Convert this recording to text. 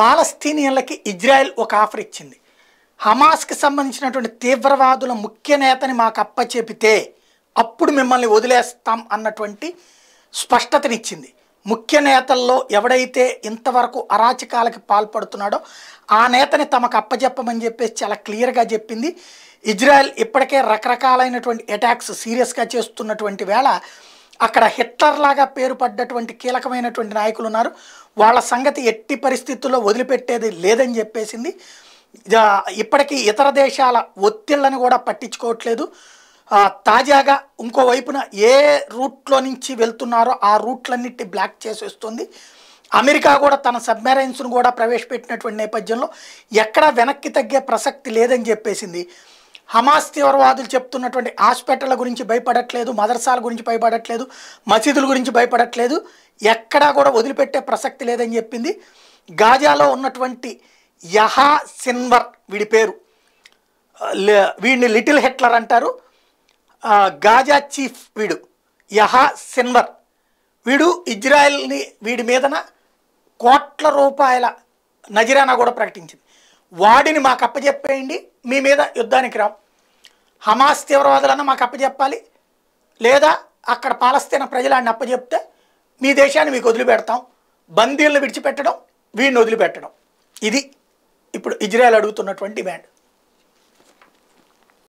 పాలస్తీనియన్లకి Israel ఒక offer ఇచ్చింది హమాస్కి సంబంధించినటువంటి తీవ్రవాదుల ముఖ్య నేతని మాకు అప్పచెపితే అప్పుడు మిమ్మల్ని వదిలేస్తాం అన్నటువంటి స్పష్టతనిచ్చింది ముఖ్య నేతల్లో ఎవడైతే ఇంతవరకు అరాచకాలకి పాల్పడుతున్నాడో ఆ నేతని తమకు అప్పచెప్పమని చెప్పేసి చాలా క్లియర్గా చెప్పింది ఇజ్రాయెల్ ఇప్పటికే రకరకాలైనటువంటి అటాక్స్ సీరియస్గా చేస్తున్నటువంటి వేళ అక్కడ హిట్లర్ లాగా పేరు పడ్డటువంటి కీలకమైనటువంటి నాయకులు ఉన్నారు వాళ్ళ సంగతి ఎట్టి పరిస్థితుల్లో వదిలిపెట్టేది లేదని చెప్పేసింది ఇప్పటికీ ఇతర దేశాల ఒత్తిళ్లను కూడా పట్టించుకోవట్లేదు తాజాగా ఇంకోవైపున ఏ రూట్లో నుంచి వెళ్తున్నారో ఆ రూట్లన్నిటి బ్లాక్ చేసేస్తుంది అమెరికా కూడా తన సబ్మెరైన్స్ను కూడా ప్రవేశపెట్టినటువంటి నేపథ్యంలో ఎక్కడా వెనక్కి తగ్గే ప్రసక్తి లేదని చెప్పేసింది హమాస్ తీవ్రవాదులు చెప్తున్నటువంటి హాస్పిటల్ గురించి భయపడట్లేదు మదర్సాల గురించి భయపడట్లేదు మసీదుల గురించి భయపడట్లేదు ఎక్కడా కూడా వదిలిపెట్టే ప్రసక్తి లేదని చెప్పింది గాజాలో ఉన్నటువంటి యహా సిన్వర్ వీడి పేరు వీడిని లిటిల్ హిట్లర్ అంటారు గాజా చీఫ్ వీడు యహా సిన్వర్ వీడు ఇజ్రాయెల్ని వీడి మీదన కోట్ల రూపాయల నజరానా కూడా ప్రకటించింది వాడిని మాకు అప్పచెప్పేయండి మీ మీద యుద్ధానికి రాం హమాస్ తీవ్రవాదులను మాకు అప్పచెప్పాలి లేదా అక్కడ పాలస్తీన ఆయన అప్పచెప్తే మీ దేశాన్ని మీకు వదిలిపెడతాం బందీలను విడిచిపెట్టడం వీడిని వదిలిపెట్టడం ఇది ఇప్పుడు ఇజ్రాయెల్ అడుగుతున్నటువంటి డిమాండ్